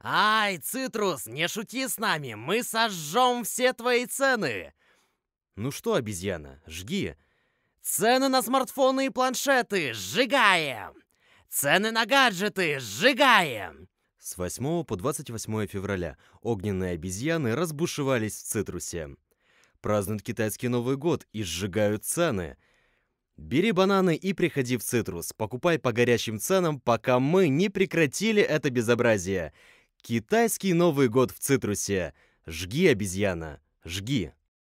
«Ай, Цитрус, не шути с нами, мы сожжем все твои цены!» «Ну что, обезьяна, жги!» «Цены на смартфоны и планшеты, сжигаем! Цены на гаджеты, сжигаем!» С 8 по 28 февраля огненные обезьяны разбушевались в Цитрусе. Празднуют китайский Новый год и сжигают цены. Бери бананы и приходи в Цитрус, покупай по горячим ценам, пока мы не прекратили это безобразие – Китайский Новый год в цитрусе. Жги, обезьяна, жги.